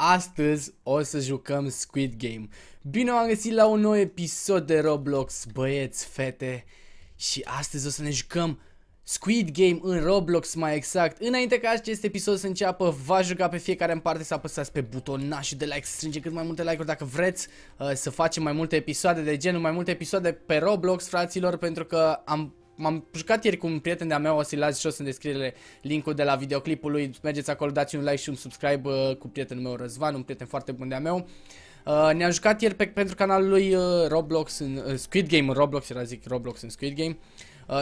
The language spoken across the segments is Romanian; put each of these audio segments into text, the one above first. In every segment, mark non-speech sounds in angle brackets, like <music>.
Astăzi o să jucăm Squid Game. Bine am găsit la un nou episod de Roblox, băieți, fete. Și astăzi o să ne jucăm Squid Game în Roblox mai exact. Înainte ca acest episod să înceapă, va juca pe fiecare în parte să apăsați pe butonașul de like, strânge cât mai multe like-uri dacă vreți uh, să facem mai multe episoade de genul, mai multe episoade pe Roblox, fraților, pentru că am m-am jucat ieri cu un prieten de-a meu, o să-l las jos în descriere linkul de la videoclipul lui, mergeți acolo, dați un like și un subscribe uh, cu prietenul meu Răzvan, un prieten foarte bun de-a meu. Uh, ne-am jucat ieri pe, pentru canalul lui uh, Roblox în uh, Squid Game, în Roblox era zic Roblox în Squid Game.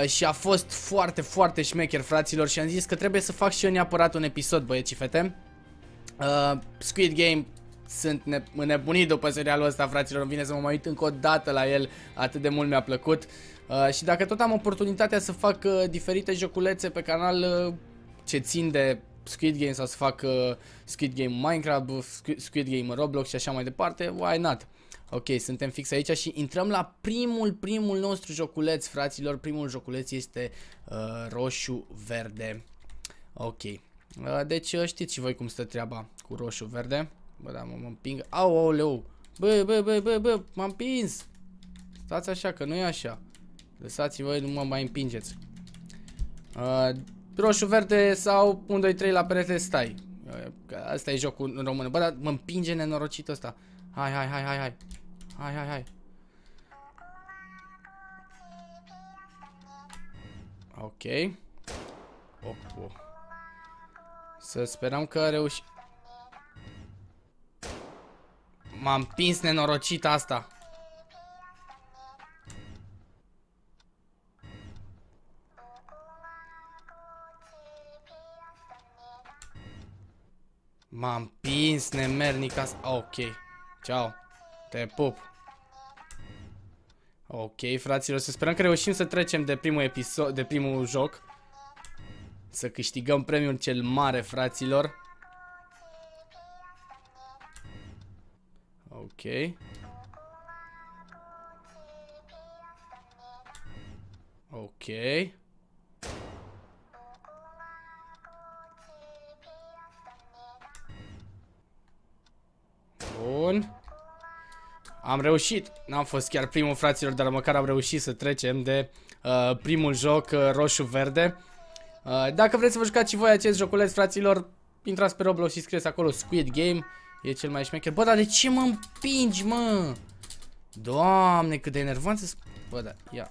Uh, și a fost foarte, foarte șmecher, fraților, și am zis că trebuie să fac și eu neapărat un episod, băieți și fete. Uh, Squid Game sunt ne înnebunit după serialul ăsta, fraților, îmi vine să mă mai uit încă o dată la el, atât de mult mi-a plăcut. Uh, și dacă tot am oportunitatea să fac uh, diferite joculețe pe canal uh, ce țin de Squid Game sau să fac Squid Game Minecraft, Squid Game Roblox și așa mai departe, why not? Ok, suntem fix aici și intrăm la primul, primul nostru joculeț, fraților. Primul joculeț este uh, roșu-verde. Ok. Uh, deci știți și voi cum stă treaba cu roșu-verde. Bă, da, mă împing. Au, au, leu. Bă, bă, bă, bă, bă, m-am pins. Stați așa, că nu e așa. Lăsați-vă, nu mă mai împingeți. Uh, roșu, verde sau 1, 2, 3 la perete stai. Uh, asta e jocul în română. Bă, dar mă împinge nenorocit ăsta. Hai, hai, hai, hai, hai. Hai, hai, hai. Ok. Oh, oh. Să sperăm că reuși... M-am împins nenorocit asta. M-am împins nemernic asta. Ok. ciao. Te pup. Ok, fraților, să sperăm că reușim să trecem de primul episod, de primul joc. Să câștigăm premiul cel mare, fraților. Ok. Ok. Am reușit, n-am fost chiar primul fraților, dar măcar am reușit să trecem de uh, primul joc uh, roșu-verde. Uh, dacă vreți să vă jucați și voi acest joculeț, fraților, intrați pe Roblox și scrieți acolo Squid Game. E cel mai șmecher. Bă, dar de ce mă împingi, mă? Doamne, cât de enervant să... Bă, da, ia.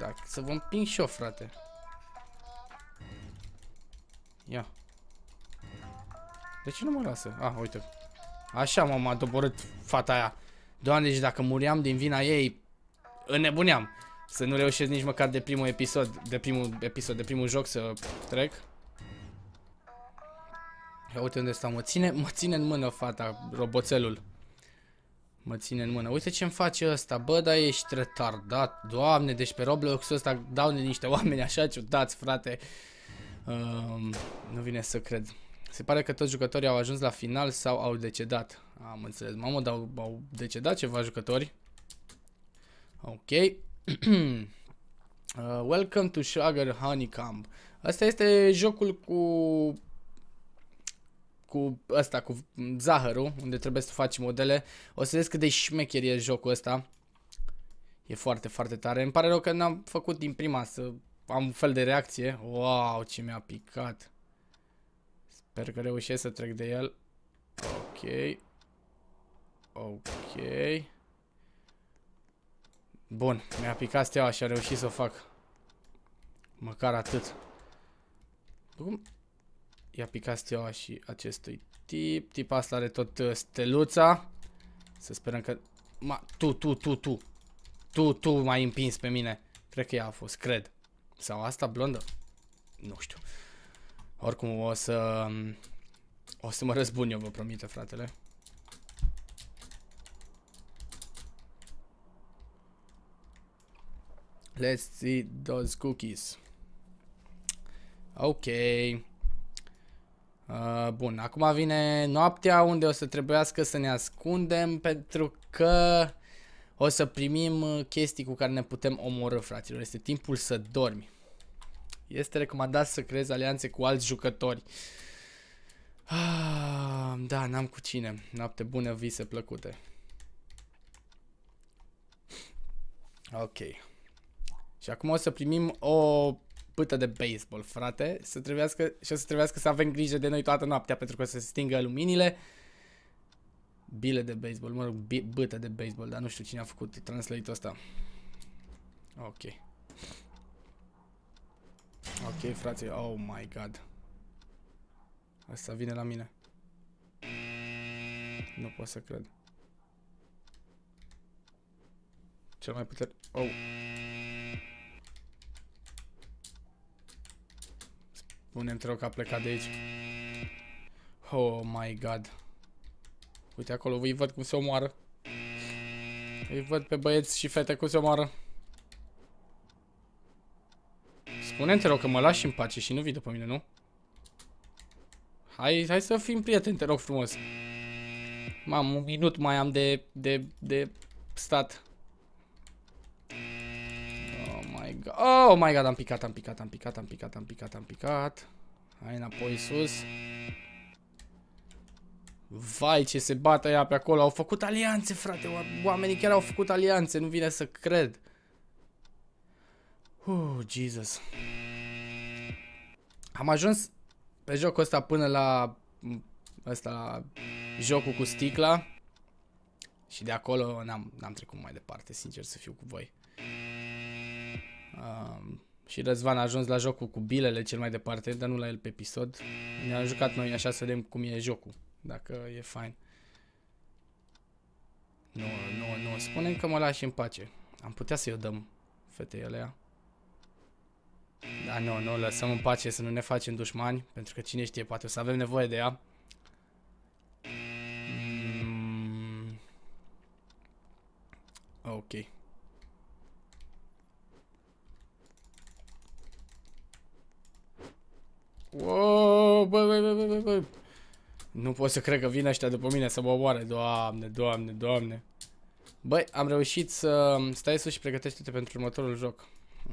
Da, să vă împing și eu, frate. Ia. De ce nu mă lasă? Ah, uite. Așa m-am doborât fata aia. Doamne, deci dacă muriam din vina ei, înnebuneam. Să nu reușesc nici măcar de primul episod, de primul episod, de primul joc să trec. Ia uite unde stau, mă ține, mă ține în mână fata, roboțelul. Mă ține în mână. Uite ce-mi face ăsta, bă, dar ești retardat. Doamne, deci pe roblox ăsta dau niște oameni așa ciudați, frate. Um, nu vine să cred. Se pare că toți jucătorii au ajuns la final sau au decedat. Am înțeles. Mamă, dar au decedat ceva jucători. Ok. <clears throat> uh, welcome to Sugar Honeycomb. Asta este jocul cu cu ăsta, cu zahărul, unde trebuie să faci modele. O să vezi cât de șmecher e jocul ăsta. E foarte, foarte tare. Îmi pare rău că n-am făcut din prima să am un fel de reacție. Wow, ce mi-a picat. Sper că reușesc să trec de el. Ok. Ok. Bun, mi-a picat steaua și a reușit să o fac. Măcar atât. Cum? I-a picat steaua și acestui tip. Tip asta are tot uh, steluța. Să sperăm că... Ma, tu, tu, tu, tu. Tu, tu m-ai împins pe mine. Cred că ea a fost, cred. Sau asta blondă? Nu știu. Oricum o să... Um, o să mă răzbun eu, vă promite, fratele. Let's see those cookies. Ok. Uh, bun, acum vine noaptea unde o să trebuiască să ne ascundem pentru că o să primim chestii cu care ne putem omorâ, fraților. Este timpul să dormi. Este recomandat să creezi alianțe cu alți jucători. Ah, da, n-am cu cine. Noapte bună, vise plăcute. Ok. Și acum o să primim o pâtă de baseball, frate. Să trebuiască, și o să trebuiască să avem grijă de noi toată noaptea pentru că o să se stingă luminile. Bile de baseball, mă rog, bâtă de baseball, dar nu știu cine a făcut translate-ul ăsta. Ok. Ok, frate, oh my god. Asta vine la mine. Nu pot să cred. Cel mai puternic... Oh. Punem te rog a plecat de aici. Oh my god. Uite acolo, îi văd cum se omoară. Îi văd pe băieți și fete cum se omoară. Spune-mi, te rog, că mă lași în pace și nu vii după mine, nu? Hai, hai să fim prieteni, te rog frumos. Mam, un minut mai am de, de, de stat my god. Oh my god, am picat, am picat, am picat, am picat, am picat, am picat. Hai înapoi sus. Vai, ce se bată ea pe acolo. Au făcut alianțe, frate. Oamenii chiar au făcut alianțe. Nu vine să cred. Uh, Jesus. Am ajuns pe jocul ăsta până la... Ăsta, la jocul cu sticla. Și de acolo n-am trecut mai departe, sincer să fiu cu voi. Um, și Răzvan a ajuns la jocul cu bilele cel mai departe, dar nu la el pe episod. Ne-am jucat noi așa să vedem cum e jocul, dacă e fain. Nu, nu, nu, spune că mă lași în pace. Am putea să-i o dăm fetei alea. Da, nu, nu, lăsăm în pace să nu ne facem dușmani, pentru că cine știe, poate o să avem nevoie de ea. Mm. Ok. Wow, bă, bă, bă, bă, bă. Nu pot să cred că vin ăștia după mine să mă omoare. Doamne, doamne, doamne. Băi, am reușit să... Stai sus și pregătește-te pentru următorul joc.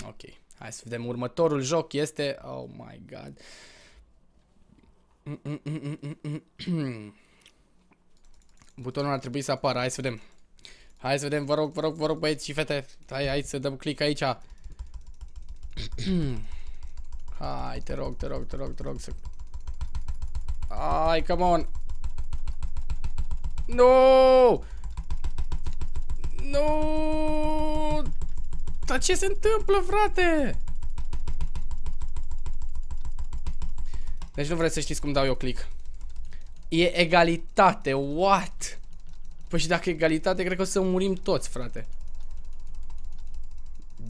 Ok. Hai să vedem. Următorul joc este... Oh my god. <clears throat> Butonul ar trebui să apară. Hai să vedem. Hai să vedem. Vă rog, vă rog, vă rog băieți și fete. Hai, hai să dăm click aici. <clears throat> Hai, te rog, te rog, te rog, te rog să... Hai, come on! Nu! No! Nu! No! Dar ce se întâmplă, frate? Deci nu vreți să știți cum dau eu click. E egalitate, what? Păi și dacă e egalitate, cred că o să murim toți, frate.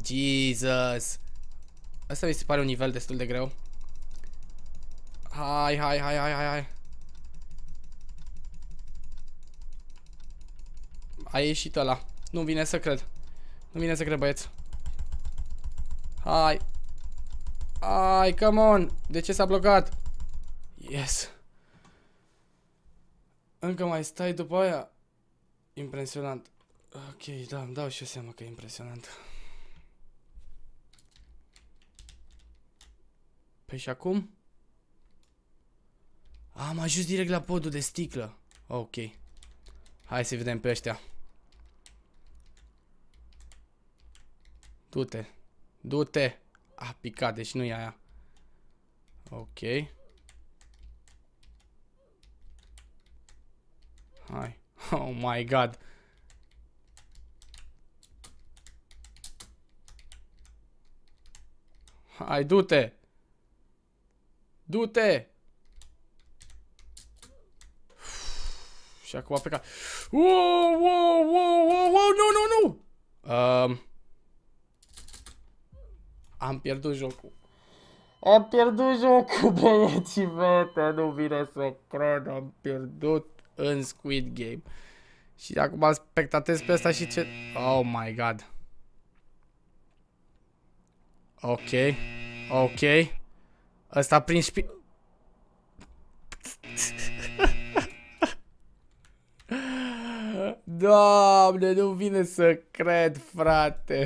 Jesus! Asta mi se pare un nivel destul de greu. Hai, hai, hai, hai, hai, hai. A ieșit ăla. Nu vine să cred. Nu vine să cred, băieți. Hai. Hai, come on. De ce s-a blocat? Yes. Încă mai stai după aia? Impresionant. Ok, da, îmi dau și eu seama că e impresionant. Păi și acum? Am ajuns direct la podul de sticlă. Ok. Hai să vedem pe ăștia. Du-te. Du-te. A ah, picat, deci nu e aia. Ok. Hai. <laughs> Oh my god. Hai, du-te. Du-te! Și acum a plecat. Wow, wow, wow, wow, wow, nu, nu, nu! Um, am pierdut jocul. Am pierdut jocul, băieții vete, nu vine să cred, am pierdut în Squid Game. Și acum spectatez pe asta și ce... Oh my god. Ok. Ok. Ăsta prin șpi... <laughs> Doamne, nu vine să cred, frate.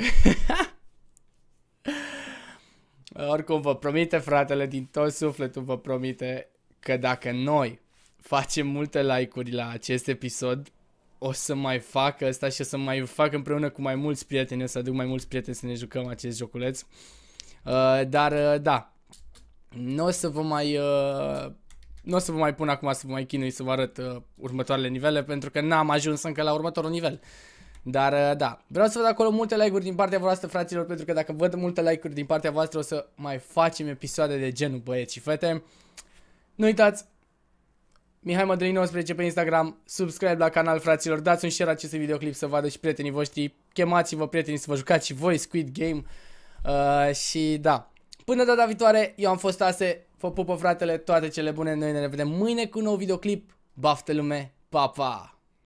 <laughs> Oricum vă promite, fratele, din tot sufletul vă promite că dacă noi facem multe like-uri la acest episod, o să mai fac asta și o să mai fac împreună cu mai mulți prieteni, o să aduc mai mulți prieteni să ne jucăm acest joculeț. Uh, dar uh, da, nu o să vă mai... Uh, nu o să vă mai pun acum să vă mai chinui să vă arăt uh, următoarele nivele, pentru că n-am ajuns încă la următorul nivel. Dar uh, da, vreau să văd acolo multe like-uri din partea voastră, fraților, pentru că dacă văd multe like-uri din partea voastră, o să mai facem episoade de genul băieți și fete. Nu uitați, Mihai Mădălin 19 pe Instagram, subscribe la canal, fraților, dați un share acestui videoclip să vadă și prietenii voștri, chemați-vă prietenii să vă jucați și voi Squid Game uh, și da, Până data viitoare, eu am fost Ase, vă pupă fratele, toate cele bune, noi ne revedem mâine cu un nou videoclip, baftă lume, pa, pa!